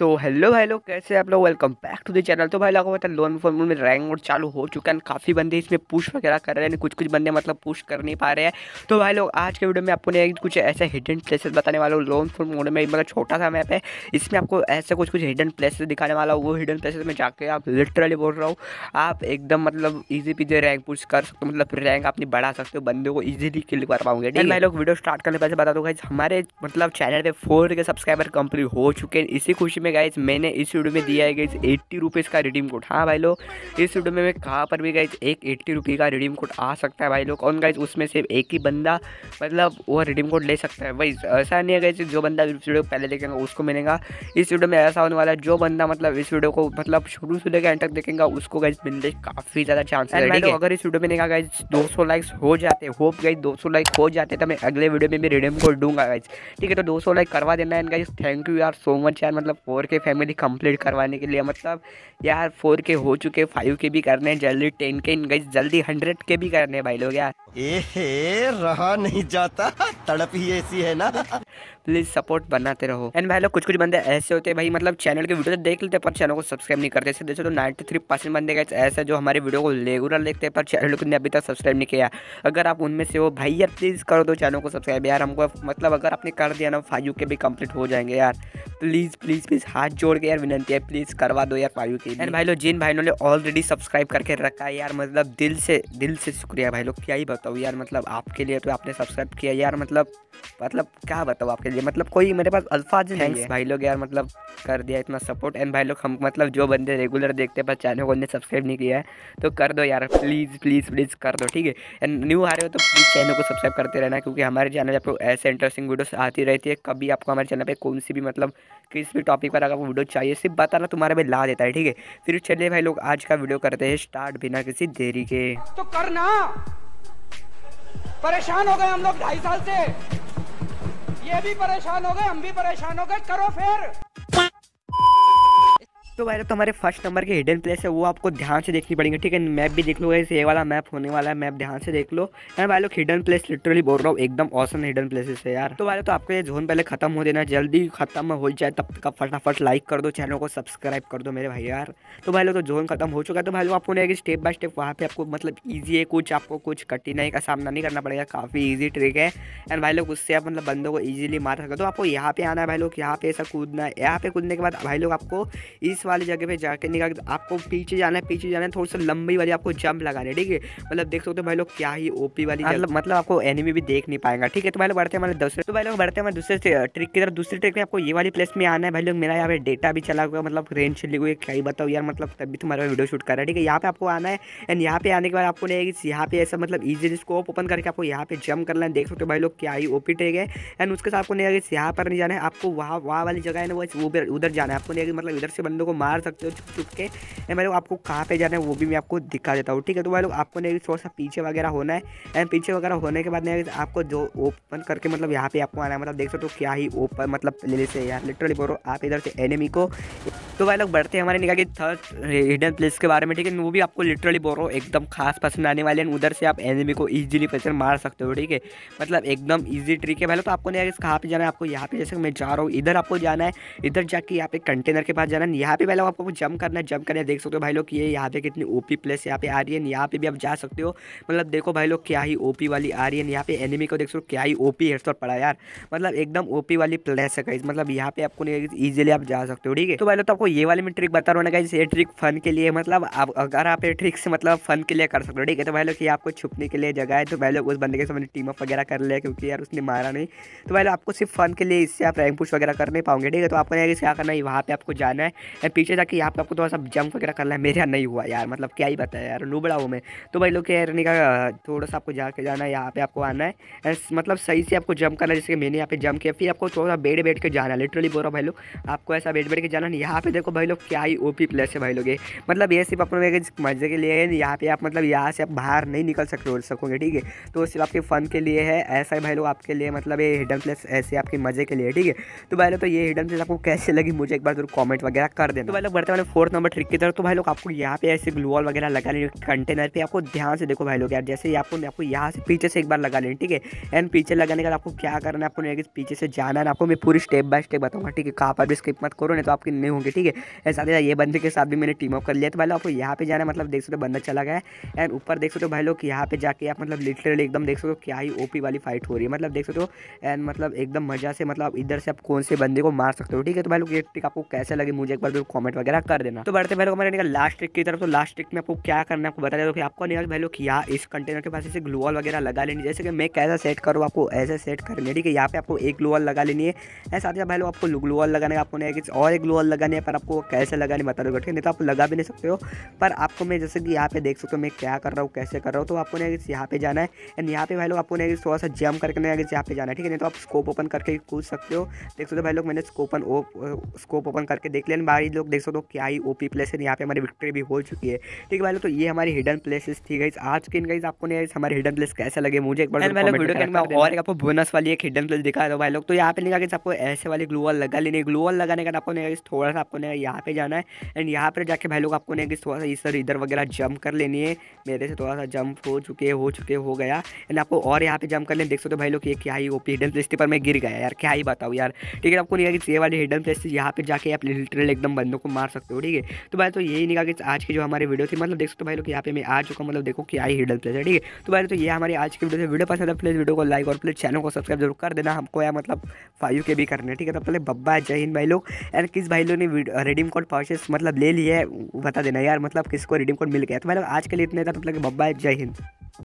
तो हेलो भाई लोग कैसे आप लोग welcome back to the channel तो भाई लोगों को मतलब लोन फॉर्म में रैंक मोड चालू हो चुका है काफ़ी बंदे इसमें पुश वगैरह कर रहे हैं कुछ कुछ बंदे मतलब पुश कर नहीं पा रहे हैं तो भाई लोग आज के वीडियो में आपको ने कुछ ऐसे हिडन प्लेसेस बताने वाला हूँ लोन फोन मोड में मतलब छोटा सा मैप है इसमें आपको ऐसे कुछ कुछ हिडन प्लेसेस दिखाने वाला हूँ वो हिडन प्लेसेस में जाकर आप लिटरली बोल रहा हूँ आप एकदम मतलब ईजी पीजे रैंक पुश कर सकते हो मतलब रैंक आपने बढ़ा सकते हो बंदे को ईजिली क्लिक कर पाओगे ठीक है भाई लोग वीडियो स्टार्ट करने पैसे बता दो हमारे मतलब चैनल पर फोर के सब्सक्राइबर कंप्लीट हो चुके हैं इसी खुशी में में गाइज मैंने इस वीडियो में दिया है गाइज एट्टी रुपीज़ का रिडीम कोड हाँ भाई लोग इस वीडियो में मैं कहाँ पर भी गाइज एक एट्टी रुपी का रिडीम कोड आ सकता है भाई लोग कौन गाइज उसमें से एक ही बंदा मतलब वो रिडीम कोड ले सकता है वही ऐसा नहीं है गाइज जो बंदा इस वीडियो पहले देखेंगे उसको मिलेगा इस वीडियो में ऐसा होने वाला है जो बंदा मतलब इस वीडियो को मतलब शुरू से लेकर एंड तक देखेंगे उसको गाइज मिलने काफ़ी ज़्यादा चांस है अगर इस वीडियो में देखा गाइज दो सौ लाइक्स हो जाते होप गई दो लाइक हो जाते तो मैं अगले वीडियो में भी रिडीम कोड दूंगा गाइज ठीक है तो दो लाइक करवा देना है थैंक यू यार सो मच यार मतलब हो फोर के फैमिली कंप्लीट करवाने के लिए मतलब यार फोर के हो चुके फाइव के भी करने हैं जल्दी टेन के इन गई जल्दी हंड्रेड के भी करने हैं भाई लोग यार एहे रहा नहीं जाता तड़प ही ऐसी है ना प्लीज सपोर्ट बनाते रहो एंड भाई लोग कुछ कुछ बंदे ऐसे होते हैं भाई मतलब चैनल के वीडियो तो देख लेते हैं पर चैनल को सब्सक्राइब नहीं करते जैसे तो नाइन्टी थ्री परसेंट बंदे का ऐसा जो हमारे वीडियो को रेगुलर देखते हैं पर चैनल को अभी तक सब्सक्राइब नहीं किया अगर आप उनमें से हो भाई यार प्लीज़ करो दो तो चैनल को सब्सक्राइब यार हमको मतलब अगर आपने कर दिया ना फाइव के भी कंप्लीट हो जाएंगे यार प्लीज़ प्लीज़ प्लीज़ हाथ जोड़ के यार विनती है प्लीज़ करवा दो यार फाइव के एंड भाई लोग जिन भाई ने ऑलरेडी सब्सक्राइब करके रखा है यार मतलब दिल से दिल से शुक्रिया भाई लोग क्या ही बताऊँ यार मतलब आपके लिए तो आपने सब्सक्राइब किया यार मतलब मतलब क्या बताऊँ आपके लिए मतलब कोई मेरे पास अल्फाज नहीं है भाई लोग यार मतलब कर दिया इतना सपोर्ट एंड भाई लोग हम मतलब जो बंदे रेगुलर देखते हैं पर चैनल को सब्सक्राइब नहीं किया है तो कर दो यार प्लीज़ प्लीज़ प्लीज़ कर दो ठीक है एंड न्यू आ रहे हो तो प्लीज़ चैनल को सब्सक्राइब करते रहना क्योंकि हमारे चैनल पर ऐसे इंटरेस्टिंग वीडियोज आती रहती है कभी आपको हमारे चैनल पर कौन सी भी मतलब किस भी टॉपिक पर अगर वीडियो चाहिए सिर्फ बताना तुम्हारे भाई ला देता है ठीक है फिर चलिए भाई लोग आज का वीडियो करते हैं स्टार्ट बिना किसी देरी के तो करना परेशान हो गए हम लोग ढाई साल से ये भी परेशान हो गए हम भी परेशान हो गए करो फिर तो भाई तो हमारे फर्स्ट नंबर के हिडन प्लेस है वो आपको ध्यान से देखनी पड़ेगी ठीक है मैप भी देख लो ऐसे ये वाला मैप होने वाला है मैप ध्यान से देख लो मैं भाई लोग हिडन प्लेस लिटरली बोल रहा हूँ एकदम ऑसम हिडन प्लेसेस है यार तो भाई तो आपको ये जोन पहले खत्म हो देना जल्दी खत्म हो जाए तब तक फटाफट लाइक कर दो चैनल को सब्सक्राइब कर दो मेरे भाई यार तो भाई लोग तो जोन खत्म हो चुका है तो भाई लोग आपको स्टेप बाय स्टेप वहाँ पे आपको मतलब ईजी है कुछ आपको कुछ कठिनाई का सामना नहीं करना पड़ेगा काफ़ी ईजी ट्रिक है एंड भाई लोग उससे आप मतलब बंदों को ईजिली मार सकते हो तो आपको यहाँ पे आना है भाई लोग यहाँ पे ऐसा कूदना है यहाँ पे कूदने के बाद भाई लोग आपको इस वाली जगह पे जाके निकाल तो आपको पीछे जाना है पीछे जाना है थोड़ी सा लंबी वाली आपको जंप लगानी है ठीक है मतलब देख सकते हो भाई लोग क्या ही ओपी वाली हाँ, मतलब मतलब आपको एनिमी भी देख नहीं पाएगा ठीक है तो भाई लोग बढ़ते हैं हमारे मतलब दूसरे तो भाई लोग बढ़ते हैं हमारे मतलब दूसरे ट्रिक uh, की तरफ दूसरी ट्रिक में आपको ये वाली प्लेस में आना है भाई लोग मेरा यहाँ पे डेटा भी चला हुआ मतलब रेंज चली हुई क्या ही बताओ यार मतलब तब भी तुम्हारा तो वीडियो शूट कर रहा है ठीक है यहाँ पे आपको आना है एंड यहाँ पे आने के बाद आपको यहाँ पे ऐसा मतलब ईजिली स्कोप ओपन करके आपको यहाँ पे जंप करना है देख सकते हो भाई लोग क्या ही ओपी ट्रेक है एंड उसके साथ आपको नहीं यहाँ पर नहीं जाना है आपको वहाँ वहाँ वाली जगह है ना वो उधर जाना है आपको नहीं मतलब इधर से बंदों को मार सकते हो छुप छुप के एंड भाई लोग आपको कहाँ पे जाना है वो भी मैं आपको दिखा देता हूँ ठीक है तो भाई लोग आपको नहीं थोड़ा सा पीछे वगैरह होना है एंड पीछे वगैरह होने के बाद नहीं आपको जो ओपन करके मतलब यहाँ पे आपको आना है मतलब देख सकते हो क्या ही ओपन मतलब प्लेस से यार लिटरली बोलो आप इधर से एनिमी को तो भाई लोग बढ़ते हैं हमारे निकाह की थर्ड हिडन प्लेस के बारे में ठीक है वो भी आपको लिटरली बोलो एकदम खास पसंद आने वाले हैं उधर से आप एनिमी को ईजिली पसंद मार सकते हो ठीक है मतलब एकदम ईजी ट्रिक है भाई तो आपको नहीं कहाँ पे जाना है आपको यहाँ पे जैसे मैं जा रहा हूँ इधर आपको जाना है इधर जाके यहाँ पे कंटेनर के पास जाना है यहाँ पे भाई लोग आपको जम करना है जम करना देख सकते हो भाई लोग ये यहाँ पे कितनी ओपी प्लेस यहाँ पे आ रही है यहाँ पे भी आप जा सकते हो मतलब देखो भाई लोग क्या ही ओपी वाली आ रही है यहाँ पे एनिमी को देख सकते हो क्या ही ओपी हेडसॉट पड़ा यार मतलब एकदम ओपी वाली प्लेस है गाइज मतलब यहाँ पे आपको ईजिली आप जा सकते हो ठीक है तो भाई लोग तो आपको ये वाली मैं ट्रिक बता रहा हूँ ये ट्रिक फन के लिए मतलब आप अगर आप ये ट्रिक से मतलब फन के लिए कर सकते हो ठीक है तो भाई लोग ये आपको छुपने के लिए जगह है तो भाई लोग उस बंदे के सामने टीम अप वगैरह कर लिया क्योंकि यार उसने मारा नहीं तो भाई लोग आपको सिर्फ फन के लिए इससे आप रैंक पुश वगैरह कर नहीं पाओगे ठीक है तो आपको क्या करना है वहाँ पे आपको जाना है पीछे जाके यहाँ पे आपको थोड़ा सा जंप वगैरह करना है मेरे यहाँ नहीं हुआ यार मतलब क्या ही बताया यार नूबड़ा हूँ मैं तो भाई लोग क्या यार का थोड़ा सा आपको जाके जाना है यहाँ पे आपको आना है मतलब सही से आपको जंप करना है जैसे मैंने यहाँ पे जंप किया फिर आपको थोड़ा सा बैठ बैठ के जाना है लिटरली बोल रहा भाई लोग आपको ऐसा बैठ बैठ के जाना नहीं यहाँ पे देखो भाई लोग क्या ही पी प्लेस है भाई लोग ये मतलब ये सिर्फ अपने मजे के लिए है यहाँ पे आप मतलब यहाँ से आप बाहर नहीं निकल सक सकोगे ठीक है तो सिर्फ आपके फ़न के लिए है ऐसा ही भाई लोग आपके लिए मतलब ये हिडन प्लेस ऐसे आपके मज़े के लिए ठीक है तो भाई लोग तो ये हिडन प्लेस आपको कैसे लगी मुझे एक बार जरूर कॉमेंट वगैरह कर दे देना तो भाई लोग बढ़ते वाले फोर्थ नंबर ट्रिक की तरफ तो भाई लोग आपको यहाँ पे ऐसे ग्लूवॉल वगैरह लगा लेना कंटेनर पे आपको ध्यान से देखो भाई लोग यार जैसे आपको आपको यहाँ से पीछे से एक बार लगा लेना ठीक है एंड पीछे लगाने के बाद आपको क्या करना है आपको पीछे से जाना है आपको मैं पूरी स्टेप बाय स्टेप बताऊँगा ठीक है कहाँ पर भी स्किप मत करो नहीं तो आपकी नहीं होंगे ठीक है ऐसा साथ ही ये बंदे के साथ भी मैंने टीम अप कर लिया तो भाई लोग आपको यहाँ पे जाना मतलब देख सकते हो बंदा चला गया है एंड ऊपर देख सकते हो भाई लोग यहाँ पे जाके आप मतलब लिटरली एकदम देख सकते हो क्या ही ओपी वाली फाइट हो रही है मतलब देख सकते हो एंड मतलब एकदम मजा से मतलब इधर से आप कौन से बंदे को मार सकते हो ठीक है तो भाई लोग ये ट्रिक आपको कैसे लगे मुझे एक बार कॉमेंट वगैरह कर देना तो बढ़ते भाई लोग लास्ट ट्रिक की तरफ तो लास्ट ट्रिक में आपको क्या करना आपको बता दो आपको नहीं भाई लोग यहाँ इस कंटेनर के पास ऐसे ग्लोअल वगैरह लगा लेनी जैसे कि मैं कैसा सेट करूँ आपको ऐसे सेट करनी है ठीक है यहाँ पे आपको एक ग्लोअल लगा लेनी है ऐसा साथ ही भाई लोग आपको ग्लोअल लगाने का आपको नहीं किसी और एक ग्लोअल लगाने है पर आपको कैसे लगाने बता दो ठीक है नहीं तो आप लगा भी नहीं सकते हो पर आपको मैं जैसे कि यहाँ पे देख सकते हो मैं क्या कर रहा हूँ कैसे कर रहा हूँ तो आपको नहीं यहाँ पे जाना है एंड यहाँ पे भाई लोग आपको नहीं थोड़ा सा जम करके नहीं यहाँ पे जाना है ठीक है नहीं तो आप स्कोप ओपन करके कूद सकते हो देख सकते हो भाई लोग मैंने स्कोपन स्कोप ओपन करके देख लिया बाहरी लोग देख सकते हो कि आई ओ पी प्लेस है यहाँ पे हमारी विक्ट्री भी हो चुकी है ठीक है भाई तो ये हमारी हिडन प्लेसेस थी गई आज के इन गई आपको नहीं हमारे हिडन प्लेस कैसे लगे मुझे एक बार वीडियो के में और आपको बोनस वाली एक हिडन प्लेस दिखा दो भाई लोग तो यहाँ पे नहीं आपको ऐसे वाली ग्लोअल लगा लेने ग्लोअल लगाने का आपको नहीं थोड़ा सा आपको नहीं यहाँ पे जाना है एंड यहाँ पर जाके भाई लोग आपको नहीं थोड़ा सा इधर इधर वगैरह जंप कर लेनी है मेरे से थोड़ा सा जंप हो चुके हो चुके हो गया एंड आपको और यहाँ पे जंप कर लेने देख सकते हो भाई लोग ये क्या ही ओपी हिडन प्लेस पर मैं गिर गया यार क्या ही बताऊँ यार ठीक है आपको नहीं ये वाली हिडन प्लेस यहाँ पे जाके आप लिटरल एकदम बंद बंदों को मार सकते हो ठीक है तो भाई तो यही निकाल के आज की जो हमारी वीडियो थी मतलब देख सकते हो भाई लोग यहाँ पे मैं आ चुका मतलब देखो कि आई हिडल प्लेस है ठीक है तो भाई तो ये हमारी आज की वीडियो थी वीडियो पसंद है प्लीज़ वीडियो तो को लाइक और प्लीज़ चैनल को सब्सक्राइब जरूर कर देना हमको या मतलब फाइव के भी करने ठीक है तो पहले बब्बा जय हिंद भाई लोग यार किस भाई लोग ने रिडीम कोड पाउचेस मतलब ले लिया है बता देना यार मतलब किसको रिडीम कोड मिल गया तो भाई लोग आज के लिए इतने था तब तो मतलब तक बब्बा जय हिंद